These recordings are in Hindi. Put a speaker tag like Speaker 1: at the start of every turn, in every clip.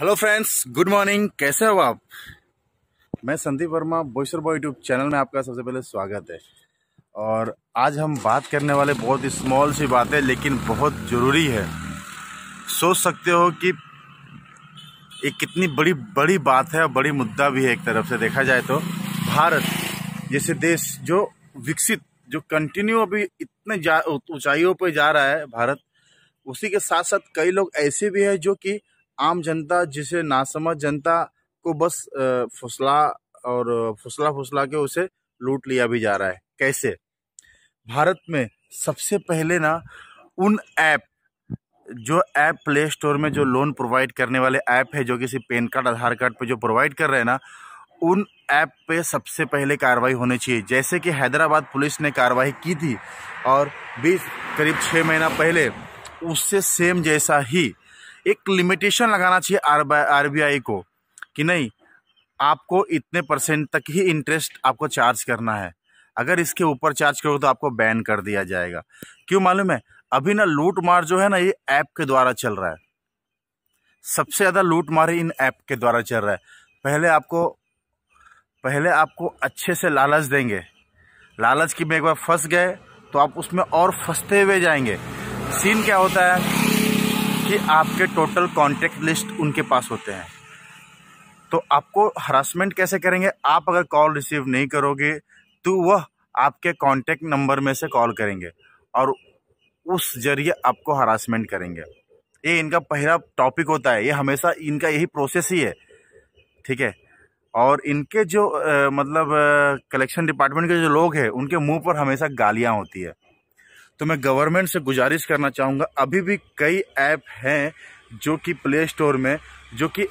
Speaker 1: हेलो फ्रेंड्स गुड मॉर्निंग कैसे हो आप मैं Sandeep Verma Boisar boy YouTube channel में आपका सबसे पहले स्वागत है और आज हम बात करने वाले बहुत ही स्मॉल सी बात है लेकिन बहुत ज़रूरी है सोच सकते हो कि एक कितनी बड़ी बड़ी बात है और बड़ी मुद्दा भी है एक तरफ से देखा जाए तो भारत जैसे देश जो विकसित जो कंटिन्यू अभी इतने ऊंचाइयों पर जा रहा है भारत उसी के साथ साथ कई लोग ऐसे भी हैं जो कि आम जनता जिसे नासमझ जनता को बस फुसला और फुसला फुसला के उसे लूट लिया भी जा रहा है कैसे भारत में सबसे पहले ना उन ऐप जो ऐप प्ले स्टोर में जो लोन प्रोवाइड करने वाले ऐप है जो किसी पैन कार्ड आधार कार्ड पे जो प्रोवाइड कर रहे हैं ना उन ऐप पे सबसे पहले कार्रवाई होनी चाहिए जैसे कि हैदराबाद पुलिस ने कार्रवाई की थी और बीस करीब छः महीना पहले उससे सेम जैसा ही एक लिमिटेशन लगाना चाहिए आर बी को कि नहीं आपको इतने परसेंट तक ही इंटरेस्ट आपको चार्ज करना है अगर इसके ऊपर चार्ज करोगे तो आपको बैन कर दिया जाएगा क्यों मालूम है अभी ना लूट मार जो है ना ये ऐप के द्वारा चल रहा है सबसे ज़्यादा लूट मार इन ऐप के द्वारा चल रहा है पहले आपको पहले आपको अच्छे से लालच देंगे लालच की में एक बार फंस गए तो आप उसमें और फंसते हुए जाएंगे सीन क्या होता है कि आपके टोटल कॉन्टैक्ट लिस्ट उनके पास होते हैं तो आपको हरासमेंट कैसे करेंगे आप अगर कॉल रिसीव नहीं करोगे तो वह आपके कॉन्टैक्ट नंबर में से कॉल करेंगे और उस जरिए आपको हरासमेंट करेंगे ये इनका पहला टॉपिक होता है ये हमेशा इनका यही प्रोसेस ही है ठीक है और इनके जो आ, मतलब कलेक्शन डिपार्टमेंट के जो लोग हैं उनके मुंह पर हमेशा गालियां होती है तो मैं गवर्नमेंट से गुजारिश करना चाहूँगा अभी भी कई ऐप हैं जो कि प्ले स्टोर में जो कि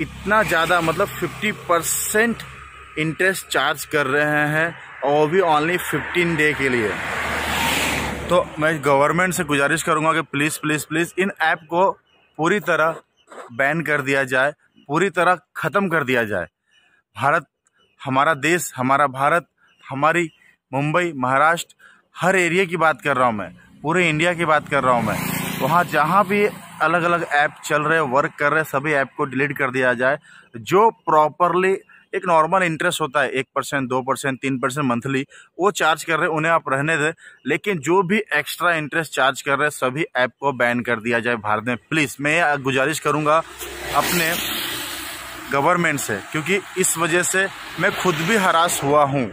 Speaker 1: इतना ज़्यादा मतलब 50 परसेंट इंटरेस्ट चार्ज कर रहे हैं और वो भी ओनली 15 डे के लिए तो मैं गवर्नमेंट से गुजारिश करूँगा कि प्लीज़ प्लीज़ प्लीज़ इन ऐप को पूरी तरह बैन कर दिया जाए पूरी तरह ख़त्म कर दिया जाए भारत हमारा देश हमारा भारत हमारी मुंबई महाराष्ट्र हर एरिया की बात कर रहा हूँ मैं पूरे इंडिया की बात कर रहा हूँ मैं वहाँ जहाँ भी अलग अलग ऐप चल रहे वर्क कर रहे सभी ऐप को डिलीट कर दिया जाए जो प्रॉपरली एक नॉर्मल इंटरेस्ट होता है एक परसेंट दो परसेंट तीन परसेंट मंथली वो चार्ज कर रहे हैं उन्हें आप रहने दें लेकिन जो भी एक्स्ट्रा इंटरेस्ट चार्ज कर रहे हैं सभी ऐप को बैन कर दिया जाए भारत में प्लीज़ मैं गुजारिश करूँगा अपने गवर्नमेंट से क्योंकि इस वजह से मैं खुद भी हरास हुआ हूँ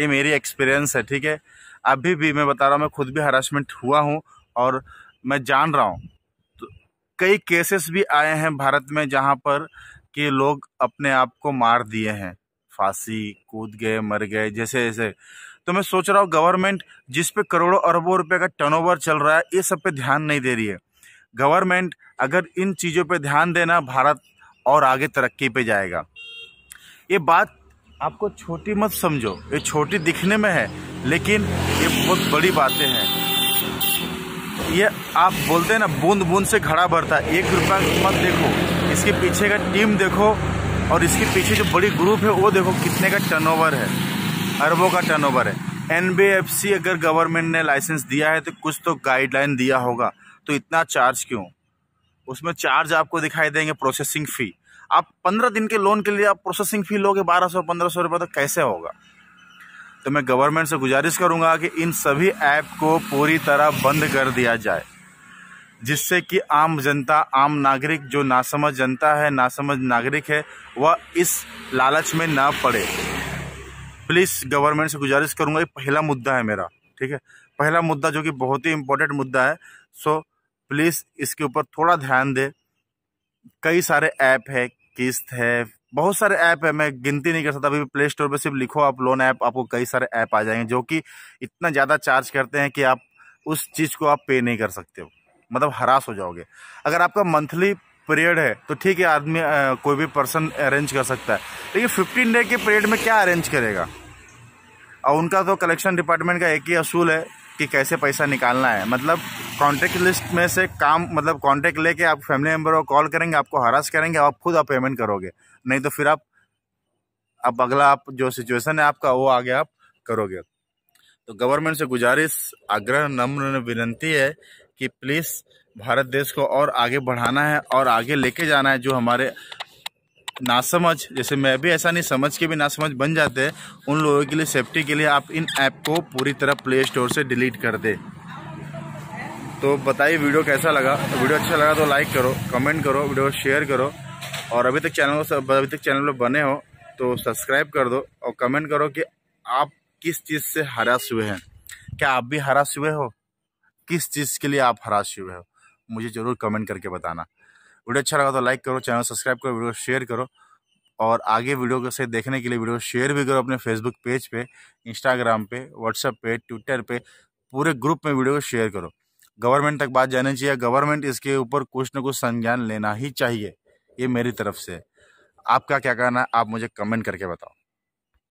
Speaker 1: ये मेरी एक्सपीरियंस है ठीक है अभी भी मैं बता रहा हूँ मैं खुद भी हरासमेंट हुआ हूँ और मैं जान रहा हूँ तो कई केसेस भी आए हैं भारत में जहाँ पर कि लोग अपने आप को मार दिए हैं फांसी कूद गए मर गए जैसे जैसे तो मैं सोच रहा हूँ गवर्नमेंट जिस पे करोड़ों अरबों रुपए का टर्नओवर चल रहा है ये सब पे ध्यान नहीं दे रही है गवर्नमेंट अगर इन चीज़ों पे ध्यान देना भारत और आगे तरक्की पे जाएगा ये बात आपको छोटी मत समझो ये छोटी दिखने में है लेकिन ये बहुत बड़ी बातें हैं ये आप बोलते हैं ना बूंद बूंद से घड़ा भरता है एक रुपया मत देखो इसके पीछे का टीम देखो और इसके पीछे जो बड़ी ग्रुप है वो देखो कितने का टर्नओवर है अरबों का टर्नओवर है एन अगर गवर्नमेंट ने लाइसेंस दिया है तो कुछ तो गाइडलाइन दिया होगा तो इतना चार्ज क्यों उसमें चार्ज आपको दिखाई देंगे प्रोसेसिंग फ़ी आप पंद्रह दिन के लोन के लिए आप प्रोसेसिंग फी लोगे बारह सौ पंद्रह सौ रुपये तो कैसे होगा तो मैं गवर्नमेंट से गुजारिश करूंगा कि इन सभी ऐप को पूरी तरह बंद कर दिया जाए जिससे कि आम जनता आम नागरिक जो नासमझ जनता है नासमझ नागरिक है वह इस लालच में ना पड़े प्लीज़ गवर्नमेंट से गुजारिश करूंगा ये पहला मुद्दा है मेरा ठीक है पहला मुद्दा जो कि बहुत ही इम्पोर्टेंट मुद्दा है सो प्लीज़ इसके ऊपर थोड़ा ध्यान दे कई सारे ऐप है किस्त है बहुत सारे ऐप है मैं गिनती नहीं कर सकता अभी प्ले स्टोर पर सिर्फ लिखो आप लोन ऐप आपको कई सारे ऐप आ जाएंगे जो कि इतना ज़्यादा चार्ज करते हैं कि आप उस चीज़ को आप पे नहीं कर सकते हो मतलब हरास हो जाओगे अगर आपका मंथली पीरियड है तो ठीक है आदमी कोई भी पर्सन अरेंज कर सकता है लेकिन फिफ्टीन डे के पीरियड में क्या अरेंज करेगा और उनका तो कलेक्शन डिपार्टमेंट का एक ही असूल है कि कैसे पैसा निकालना है मतलब कॉन्टैक्ट लिस्ट में से काम मतलब कॉन्टैक्ट लेके आप फैमिली मेम्बर को कॉल करेंगे आपको हरास करेंगे आप खुद आप पेमेंट करोगे नहीं तो फिर आप अब अगला आप जो सिचुएशन है आपका वो आगे आप करोगे तो गवर्नमेंट से गुजारिश आग्रह नम्र विनती है कि प्लीज़ भारत देश को और आगे बढ़ाना है और आगे लेके जाना है जो हमारे ना समझ जैसे मैं भी ऐसा नहीं समझ के भी ना समझ बन जाते हैं उन लोगों के लिए सेफ्टी के लिए आप इन ऐप को पूरी तरह प्ले स्टोर से डिलीट कर दे तो बताइए वीडियो कैसा लगा वीडियो अच्छा लगा तो लाइक करो कमेंट करो वीडियो शेयर करो और अभी तक चैनल अभी तक चैनल बने हो तो सब्सक्राइब कर दो और कमेंट करो कि आप किस चीज़ से हराश हुए हैं क्या आप भी हराश हुए हो किस चीज़ के लिए आप हराश हुए हो मुझे ज़रूर कमेंट करके बताना वीडियो अच्छा लगा तो लाइक करो चैनल सब्सक्राइब करो वीडियो शेयर करो और आगे वीडियो से देखने के लिए वीडियो शेयर भी करो अपने फेसबुक पेज पे इंस्टाग्राम पे व्हाट्सअप पे ट्विटर पे पूरे ग्रुप में वीडियो को शेयर करो गवर्नमेंट तक बात जानी चाहिए गवर्नमेंट इसके ऊपर कुछ ना कुछ संज्ञान लेना ही चाहिए ये मेरी तरफ से आपका क्या कहना है आप मुझे कमेंट करके बताओ